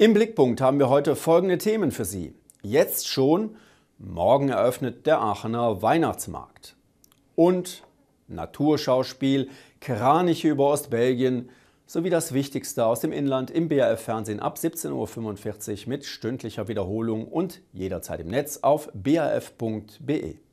Im Blickpunkt haben wir heute folgende Themen für Sie. Jetzt schon, morgen eröffnet der Aachener Weihnachtsmarkt. Und Naturschauspiel, Kraniche über Ostbelgien sowie das Wichtigste aus dem Inland im baf fernsehen ab 17.45 Uhr mit stündlicher Wiederholung und jederzeit im Netz auf brf.be.